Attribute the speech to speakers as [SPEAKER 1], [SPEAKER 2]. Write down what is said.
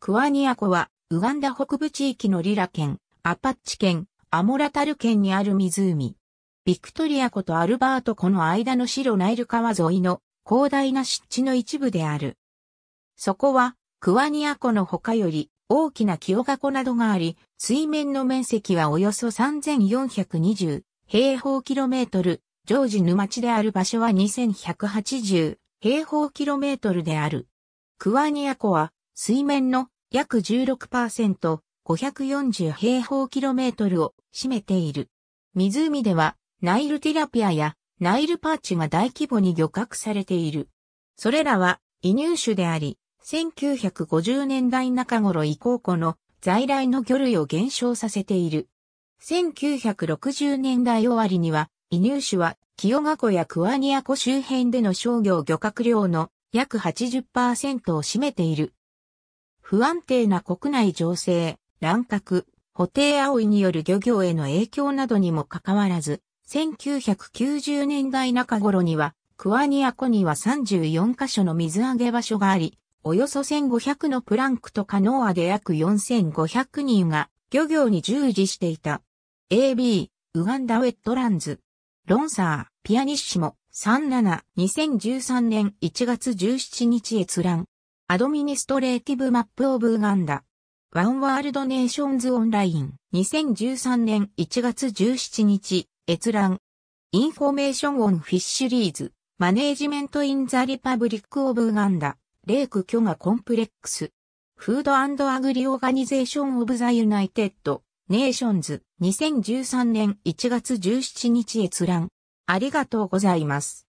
[SPEAKER 1] クワニア湖は、ウガンダ北部地域のリラ県、アパッチ県、アモラタル県にある湖。ビクトリア湖とアルバート湖の間の白ナイル川沿いの広大な湿地の一部である。そこは、クワニア湖の他より大きな清賀湖などがあり、水面の面積はおよそ3420平方キロメートル、ジョージ沼地である場所は2180平方キロメートルである。クワニア湖は水面の約 16%540 平方キロメートルを占めている。湖ではナイルティラピアやナイルパーチが大規模に漁獲されている。それらは移入種であり、1950年代中頃以降この在来の魚類を減少させている。1960年代終わりには、移入種は清賀湖やクワニア湖周辺での商業漁獲量の約80%を占めている。不安定な国内情勢、乱獲、補定葵による漁業への影響などにもかかわらず、1990年代中頃には、クワニア湖には34カ所の水揚げ場所があり、およそ1500のプランクとカノアで約4500人が漁業に従事していた。AB、ウガンダウェットランズ。ロンサー、ピアニッシモ、37、2013年1月17日閲覧。アドミニストレーティブマップオブウガンダ。ワンワールドネーションズオンライン2013年1月17日閲覧。インフォメーションオンフィッシュリーズ。マネージメントインザリパブリックオブウガンダ。レイク巨がコンプレックス。フードアグリオーガニゼーションオブザユナイテッド。ネーションズ2013年1月17日閲覧。ありがとうございます。